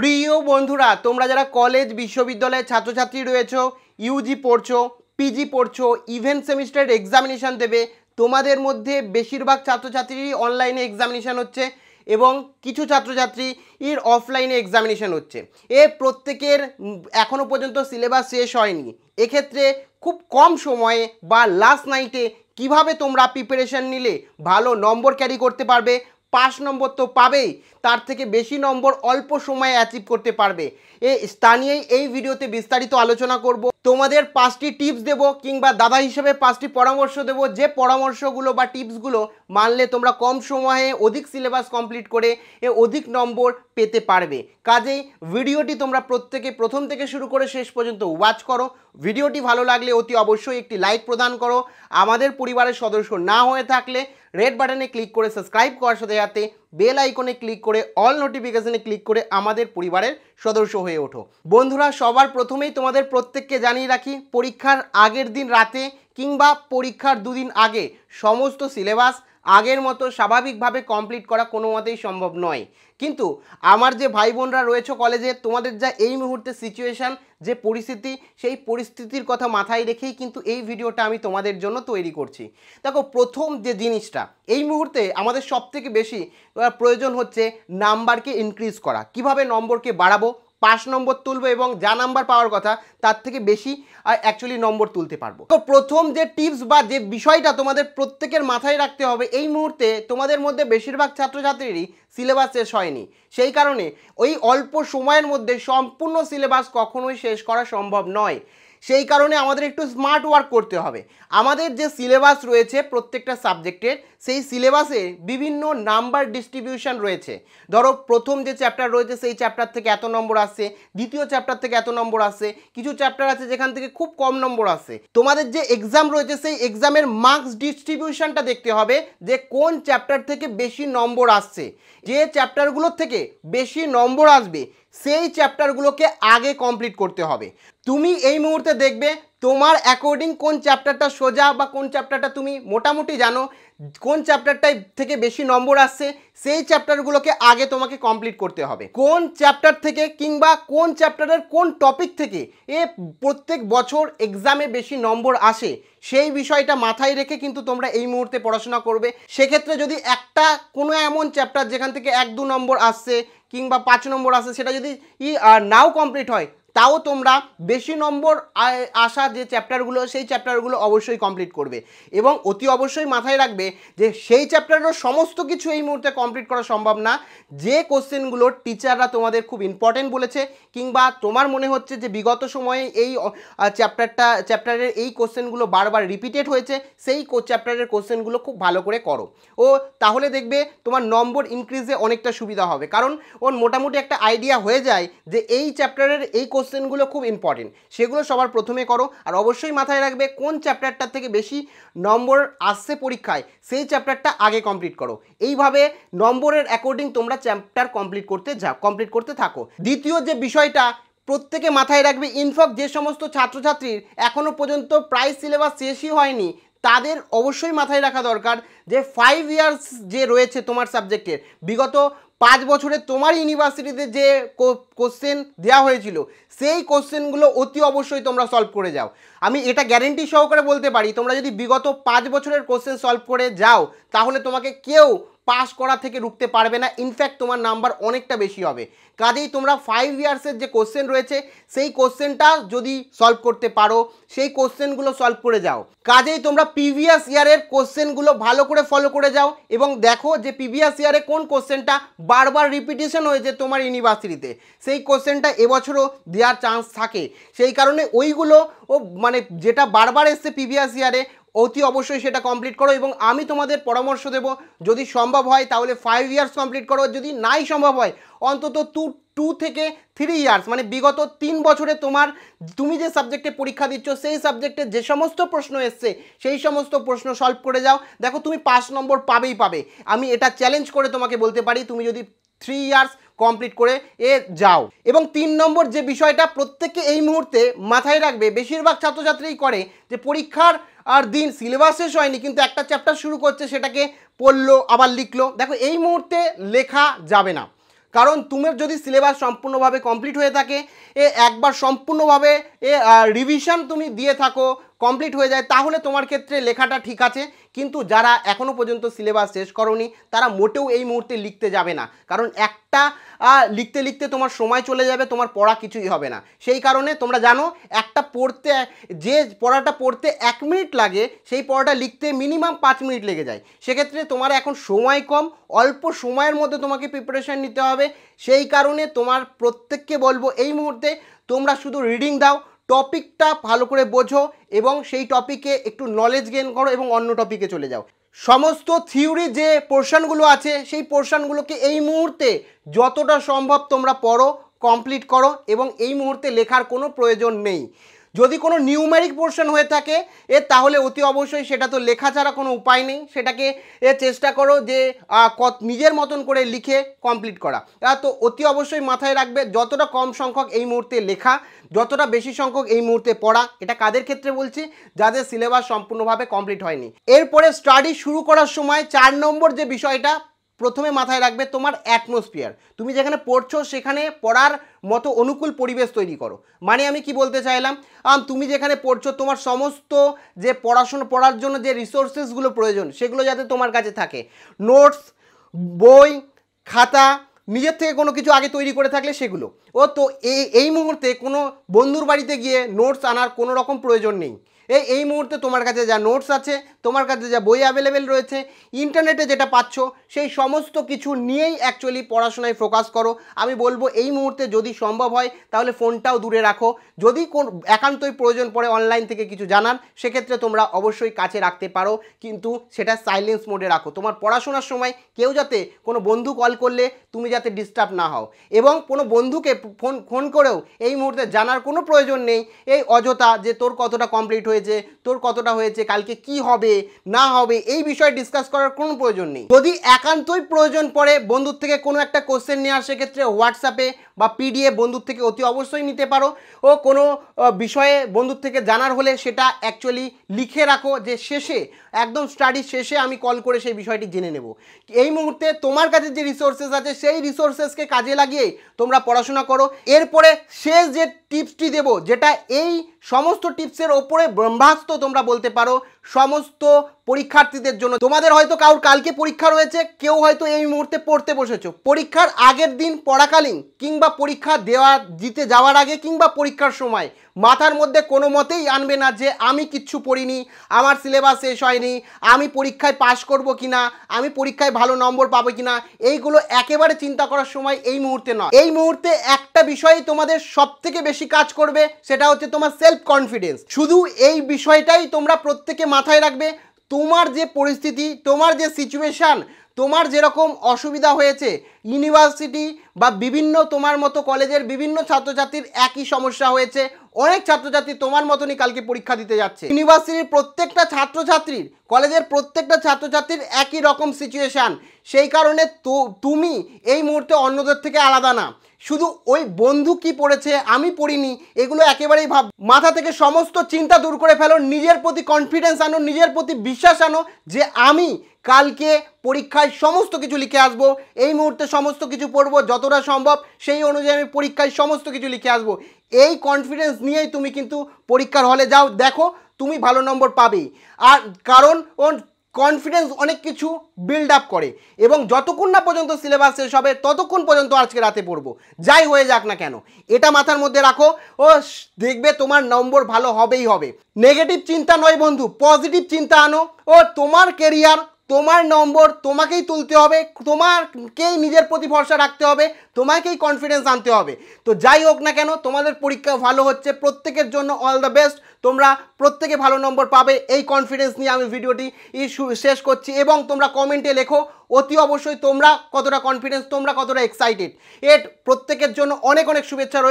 প্রিয় বন্ধুরা তোমরা যারা কলেজ বিশ্ববিদ্যালয়ের ছাত্রছাত্রী রয়েছ ইউজি পড়ছো পিজি পড়ছো ইভেন্ট সেমিস্টার এক্সামিনেশান দেবে তোমাদের মধ্যে বেশিরভাগ ছাত্রছাত্রীরই অনলাইনে এক্সামিনেশান হচ্ছে এবং কিছু ছাত্রছাত্রী এর অফলাইনে এক্সামিনেশান হচ্ছে এ প্রত্যেকের এখনও পর্যন্ত সিলেবাস শেষ হয়নি এক্ষেত্রে খুব কম সময়ে বা লাস্ট নাইটে কিভাবে তোমরা প্রিপারেশান নিলে ভালো নম্বর ক্যারি করতে পারবে পাঁচ নম্বর তো পাবেই তার থেকে বেশি নম্বর অল্প সময়ে অ্যাচিভ করতে পারবে এই স্থানীয় এই ভিডিওতে বিস্তারিত আলোচনা করব তোমাদের পাঁচটি টিপস দেব কিংবা দাদা হিসেবে পাঁচটি পরামর্শ দেব যে পরামর্শগুলো বা টিপসগুলো মানলে তোমরা কম সময়ে অধিক সিলেবাস কমপ্লিট করে এ অধিক নম্বর পেতে পারবে কাজেই ভিডিওটি তোমরা প্রত্যেকে প্রথম থেকে শুরু করে শেষ পর্যন্ত ওয়াচ করো ভিডিওটি ভালো লাগলে অতি অবশ্যই একটি লাইক প্রদান করো আমাদের পরিবারের সদস্য না হয়ে থাকলে রেড বাটনে ক্লিক করে সাবস্ক্রাইব করার সাথে সাথে বেল আইকনে ক্লিক করে অল নোটিফিকেশনে ক্লিক করে আমাদের পরিবারের সদস্য হয়ে ওঠো বন্ধুরা সবার প্রথমেই তোমাদের প্রত্যেককে জানিয়ে রাখি পরীক্ষার আগের দিন রাতে কিংবা পরীক্ষার দুদিন আগে সমস্ত সিলেবাস আগের মতো স্বাভাবিকভাবে কমপ্লিট করা কোনো মতেই সম্ভব নয় কিন্তু আমার যে ভাই বোনরা রয়েছে কলেজে তোমাদের যা এই মুহূর্তে সিচুয়েশান যে পরিস্থিতি সেই পরিস্থিতির কথা মাথায় রেখেই কিন্তু এই ভিডিওটা আমি তোমাদের জন্য তৈরি করছি দেখো প্রথম যে জিনিসটা এই মুহূর্তে আমাদের সবথেকে বেশি প্রয়োজন হচ্ছে নাম্বারকে ইনক্রিজ করা কিভাবে নম্বরকে বাড়াবো পাঁচ নম্বর তুলবো এবং যা নাম্বার পাওয়ার কথা তার থেকে বেশি অ্যাকচুয়ালি নম্বর তুলতে পারবো তো প্রথম যে টিপস বা যে বিষয়টা তোমাদের প্রত্যেকের মাথায় রাখতে হবে এই মুহূর্তে তোমাদের মধ্যে বেশিরভাগ ছাত্রছাত্রীরই সিলেবাস শেষ হয়নি সেই কারণে ওই অল্প সময়ের মধ্যে সম্পূর্ণ সিলেবাস কখনোই শেষ করা সম্ভব নয় সেই কারণে আমাদের একটু স্মার্ট ওয়ার্ক করতে হবে আমাদের যে সিলেবাস রয়েছে প্রত্যেকটা সাবজেক্টের সেই সিলেবাসে বিভিন্ন নাম্বার ডিস্ট্রিবিউশন রয়েছে ধরো প্রথম যে চ্যাপ্টার রয়েছে সেই চ্যাপ্টার থেকে এত নম্বর আসছে দ্বিতীয় চ্যাপ্টার থেকে এত নম্বর আসছে কিছু চ্যাপ্টার আছে যেখান থেকে খুব কম নম্বর আসছে তোমাদের যে এক্সাম রয়েছে সেই এক্সামের মার্কস ডিস্ট্রিবিউশনটা দেখতে হবে যে কোন চ্যাপ্টার থেকে বেশি নম্বর আসছে যে চ্যাপ্টারগুলোর থেকে বেশি নম্বর আসবে সেই চ্যাপ্টারগুলোকে আগে কমপ্লিট করতে হবে তুমি এই মুহূর্তে দেখবে তোমার অ্যাকর্ডিং কোন চ্যাপ্টারটা সোজা বা কোন চ্যাপ্টারটা তুমি মোটামুটি জানো কোন চ্যাপ্টারটাই থেকে বেশি নম্বর আসছে সেই চ্যাপ্টারগুলোকে আগে তোমাকে কমপ্লিট করতে হবে কোন চ্যাপ্টার থেকে কিংবা কোন চ্যাপ্টারের কোন টপিক থেকে এ প্রত্যেক বছর এক্সামে বেশি নম্বর আসে সেই বিষয়টা মাথায় রেখে কিন্তু তোমরা এই মুহূর্তে পড়াশোনা করবে সেক্ষেত্রে যদি একটা কোনো এমন চ্যাপ্টার যেখান থেকে এক দু নম্বর আসছে কিংবা পাঁচ নম্বর আসে সেটা যদি ই নাও কমপ্লিট হয় তাও তোমরা বেশি নম্বর আসা যে চ্যাপ্টারগুলো সেই চ্যাপ্টারগুলো অবশ্যই কমপ্লিট করবে এবং অতি অবশ্যই মাথায় রাখবে যে সেই চ্যাপ্টারেরও সমস্ত কিছু এই মুহূর্তে কমপ্লিট করা সম্ভব না যে কোশ্চেনগুলো টিচাররা তোমাদের খুব ইম্পর্টেন্ট বলেছে কিংবা তোমার মনে হচ্ছে যে বিগত সময়ে এই চ্যাপ্টারটা চ্যাপ্টারের এই কোশ্চেনগুলো বারবার রিপিটেড হয়েছে সেই চ্যাপ্টারের কোশ্চেনগুলো খুব ভালো করে করো ও তাহলে দেখবে তোমার নম্বর ইনক্রিজে অনেকটা সুবিধা হবে কারণ ওর মোটামুটি একটা আইডিয়া হয়ে যায় যে এই চ্যাপ্টারের এই কোশ্চেন কোশ্চেনগুলো খুব ইম্পর্টেন্ট সেগুলো সবার প্রথমে করো আর অবশ্যই মাথায় রাখবে কোন চ্যাপ্টারটার থেকে বেশি নম্বর আসছে পরীক্ষায় সেই চ্যাপ্টারটা আগে কমপ্লিট করো এইভাবে নম্বরের অ্যাকর্ডিং তোমরা চ্যাপ্টার কমপ্লিট করতে যা কমপ্লিট করতে থাকো দ্বিতীয় যে বিষয়টা প্রত্যেকে মাথায় রাখবে ইনফক যে সমস্ত ছাত্রছাত্রীর এখনও পর্যন্ত প্রায় সিলেবাস শেষই হয়নি তাদের অবশ্যই মাথায় রাখা দরকার যে ফাইভ ইয়ার্স যে রয়েছে তোমার সাবজেক্টের বিগত পাঁচ বছরে তোমার ইউনিভার্সিটিতে যে কোশ্চেন দেওয়া হয়েছিল সেই কোশ্চেনগুলো অতি অবশ্যই তোমরা সলভ করে যাও আমি এটা গ্যারেন্টি সহকারে বলতে পারি তোমরা যদি বিগত পাঁচ বছরের কোশ্চেন সলভ করে যাও তাহলে তোমাকে কেউ পাস করা থেকে রুখতে পারবে না ইনফ্যাক্ট তোমার নাম্বার অনেকটা বেশি হবে কাজেই তোমরা ফাইভ ইয়ার্সের যে কোশ্চেন রয়েছে সেই কোশ্চেনটা যদি সলভ করতে পারো সেই কোশ্চেনগুলো সলভ করে যাও কাজেই তোমরা প্রিভিয়াস ইয়ারের কোশ্চেনগুলো ভালো করে ফলো করে যাও এবং দেখো যে প্রিভিয়াস ইয়ারে কোন কোশ্চেনটা বারবার রিপিটেশন হয়েছে তোমার ইউনিভার্সিটিতে সেই কোশ্চেনটা এবছরও দেওয়ার চান্স থাকে সেই কারণে ওইগুলো ও মানে যেটা বারবার এসছে প্রিভিয়াস ইয়ারে অতি অবশ্যই সেটা কমপ্লিট করো এবং আমি তোমাদের পরামর্শ দেব যদি সম্ভব হয় তাহলে ফাইভ ইয়ার্স কমপ্লিট করো যদি নাই সম্ভব হয় অন্তত টু টু থেকে থ্রি ইয়ার্স মানে বিগত তিন বছরে তোমার তুমি যে সাবজেক্টে পরীক্ষা দিচ্ছ সেই সাবজেক্টে যে সমস্ত প্রশ্ন এসছে সেই সমস্ত প্রশ্ন সলভ করে যাও দেখো তুমি পাঁচ নম্বর পাবেই পাবে আমি এটা চ্যালেঞ্জ করে তোমাকে বলতে পারি তুমি যদি থ্রি ইয়ার্স কমপ্লিট করে এ যাও এবং তিন নম্বর যে বিষয়টা প্রত্যেককে এই মুহূর্তে মাথায় রাখবে বেশিরভাগ ছাত্রছাত্রীই করে যে পরীক্ষার আর দিন সিলেবাস শেষ হয়নি কিন্তু একটা চ্যাপ্টার শুরু করছে সেটাকে পড়লো আবার লিখলো দেখো এই মুহূর্তে লেখা যাবে না কারণ তোমার যদি সিলেবাস সম্পূর্ণভাবে কমপ্লিট হয়ে থাকে এ একবার সম্পূর্ণভাবে এ রিভিশন তুমি দিয়ে থাকো কমপ্লিট হয়ে যায় তাহলে তোমার ক্ষেত্রে লেখাটা ঠিক আছে কিন্তু যারা এখনও পর্যন্ত সিলেবাস শেষ করনি তারা মোটেও এই মুহূর্তে লিখতে যাবে না কারণ একটা লিখতে লিখতে তোমার সময় চলে যাবে তোমার পড়া কিছুই হবে না সেই কারণে তোমরা জানো একটা পড়তে যে পড়াটা পড়তে এক মিনিট লাগে সেই পড়াটা লিখতে মিনিমাম পাঁচ মিনিট লেগে যায় সেক্ষেত্রে তোমার এখন সময় কম অল্প সময়ের মধ্যে তোমাকে প্রিপারেশান নিতে হবে সেই কারণে তোমার প্রত্যেককে বলবো এই মুহূর্তে তোমরা শুধু রিডিং দাও টপিকটা ভালো করে বোঝো এবং সেই টপিকে একটু নলেজ গেন করো এবং অন্য টপিকে চলে যাও সমস্ত থিওরি যে পোর্শনগুলো আছে সেই পোর্শনগুলোকে এই মুহূর্তে যতটা সম্ভব তোমরা পড়ো কমপ্লিট করো এবং এই মুহূর্তে লেখার কোনো প্রয়োজন নেই যদি কোনো নিউমেরিক পোর্শন হয়ে থাকে এ তাহলে অতি অবশ্যই সেটা তো লেখা ছাড়া কোনো উপায় নেই সেটাকে এ চেষ্টা করো যে কত নিজের মতন করে লিখে কমপ্লিট করা তো অতি অবশ্যই মাথায় রাখবে যতটা কম সংখ্যক এই মুহূর্তে লেখা যতটা বেশি সংখ্যক এই মুহূর্তে পড়া এটা কাদের ক্ষেত্রে বলছি যাদের সিলেবাস সম্পূর্ণভাবে কমপ্লিট হয়নি এরপরে স্টাডি শুরু করার সময় চার নম্বর যে বিষয়টা প্রথমে মাথায় রাখবে তোমার অ্যাটমসফিয়ার তুমি যেখানে পড়ছো সেখানে পড়ার মতো অনুকূল পরিবেশ তৈরি করো মানে আমি কি বলতে চাইলাম তুমি যেখানে পড়ছো তোমার সমস্ত যে পড়াশোনা পড়ার জন্য যে রিসোর্সেসগুলো প্রয়োজন সেগুলো যাতে তোমার কাছে থাকে নোটস বই খাতা নিজের থেকে কোনো কিছু আগে তৈরি করে থাকলে সেগুলো ও তো এই এই মুহূর্তে কোনো বন্ধুর বাড়িতে গিয়ে নোটস আনার কোনো রকম প্রয়োজন নেই এই এই মুহূর্তে তোমার কাছে যা নোটস আছে তোমার কাছে যা বই অ্যাভেলেবেল রয়েছে ইন্টারনেটে যেটা পাচ্ছ সেই সমস্ত কিছু নিয়েই অ্যাকচুয়ালি পড়াশোনায় ফোকাস করো আমি বলবো এই মুহূর্তে যদি সম্ভব হয় তাহলে ফোনটাও দূরে রাখো যদি কোন একান্তই প্রয়োজন পড়ে অনলাইন থেকে কিছু জানার সেক্ষেত্রে তোমরা অবশ্যই কাছে রাখতে পারো কিন্তু সেটা সাইলেন্স মোডে রাখো তোমার পড়াশোনার সময় কেউ যাতে কোনো বন্ধু কল করলে তুমি যাতে ডিস্টার্ব না হও এবং কোনো বন্ধুকে ফোন ফোন করেও এই মুহূর্তে জানার কোনো প্রয়োজন নেই এই অযথা যে তোর কতটা কমপ্লিট হয়েছে তোর কতটা হয়েছে কালকে কি হবে না হবে এই বিষয়ে ডিসকাস করার কোনো প্রয়োজন নেই যদি একান্তই প্রয়োজন পড়ে বন্ধুর থেকে কোনো একটা কোশ্চেন নেওয়ার সেক্ষেত্রে হোয়াটসঅ্যাপে বা পিডিএ বন্ধুর থেকে অতি অবশ্যই নিতে পারো ও কোনো বিষয়ে বন্ধুর থেকে জানার হলে সেটা অ্যাকচুয়ালি লিখে রাখো যে শেষে একদম স্টাডি শেষে আমি কল করে সেই বিষয়টি জেনে নেব এই মুহূর্তে তোমার কাছে যে রিসোর্সেস আছে সেই রিসোর্সেসকে কাজে লাগিয়ে তোমরা পড়াশোনা করো এরপরে শেষ যে টিপসটি দেব যেটা এই সমস্ত টিপসের ওপরে ব্রহ্মাস্ত্র তোমরা বলতে পারো সমস্ত পরীক্ষার্থীদের জন্য তোমাদের হয়তো কারোর কালকে পরীক্ষা রয়েছে কেউ হয়তো এই মুহূর্তে পড়তে বসেছো পরীক্ষার আগের দিন পড়াকালীন কিংবা পরীক্ষা দেওয়া দিতে যাওয়ার আগে কিংবা পরীক্ষার সময় মাথার মধ্যে কোনো মতেই আনবে না যে আমি কিচ্ছু পড়িনি আমার সিলেবাস শেষ হয়নি আমি পরীক্ষায় পাশ করব কি না আমি পরীক্ষায় ভালো নম্বর পাবো কি না এইগুলো একেবারে চিন্তা করার সময় এই মুহূর্তে নয় এই মুহূর্তে একটা বিষয়েই তোমাদের সব থেকে বেশি কাজ করবে সেটা হচ্ছে তোমার সেলফ কনফিডেন্স শুধু এই বিষয়টাই তোমরা প্রত্যেকে মাথায় রাখবে তোমার যে পরিস্থিতি তোমার যে সিচুয়েশান তোমার যেরকম অসুবিধা হয়েছে ইউনিভার্সিটি বা বিভিন্ন তোমার মতো কলেজের বিভিন্ন ছাত্রছাত্রীর একই সমস্যা হয়েছে অনেক ছাত্রছাত্রী তোমার মতনই কালকে পরীক্ষা দিতে যাচ্ছে ইউনিভার্সিটির প্রত্যেকটা ছাত্রছাত্রীর কলেজের প্রত্যেকটা ছাত্রছাত্রীর একই রকম সিচুয়েশান সেই কারণে তো তুমি এই মুহূর্তে অন্যদের থেকে আলাদা না শুধু ওই বন্ধু কি পড়েছে আমি পড়িনি এগুলো একেবারেই ভাব মাথা থেকে সমস্ত চিন্তা দূর করে ফেলো নিজের প্রতি কনফিডেন্স আনো নিজের প্রতি বিশ্বাস আনো যে আমি কালকে পরীক্ষায় সমস্ত কিছু লিখে আসব এই মুহূর্তে সমস্ত কিছু পড়ব যতটা সম্ভব সেই অনুযায়ী আমি পরীক্ষায় সমস্ত কিছু লিখে আসব এই কনফিডেন্স নিয়েই তুমি কিন্তু পরীক্ষার হলে যাও দেখো তুমি ভালো নম্বর পাবেই আর কারণ কনফিডেন্স অনেক কিছু বিল্ড আপ করে এবং যতক্ষণ না পর্যন্ত সিলেবাস শেষ হবে ততক্ষণ পর্যন্ত আজকে রাতে পড়বো যাই হয়ে যাক না কেন এটা মাথার মধ্যে রাখো ও দেখবে তোমার নম্বর ভালো হবেই হবে নেগেটিভ চিন্তা নয় বন্ধু পজিটিভ চিন্তা আনো ও তোমার কেরিয়ার তোমার নম্বর তোমাকেই তুলতে হবে তোমারকেই নিজের প্রতি ভরসা রাখতে হবে তোমাকেই কনফিডেন্স আনতে হবে তো যাই হোক না কেন তোমাদের পরীক্ষা ভালো হচ্ছে প্রত্যেকের জন্য অল দ্য বেস্ট তোমরা প্রত্যেকে ভালো নম্বর পাবে এই কনফিডেন্স নিয়ে আমি ভিডিওটি শেষ করছি এবং তোমরা কমেন্টে লেখো অতি অবশ্যই তোমরা কতটা কনফিডেন্স তোমরা কতটা এক্সাইটেড এর প্রত্যেকের জন্য অনেক অনেক শুভেচ্ছা রইল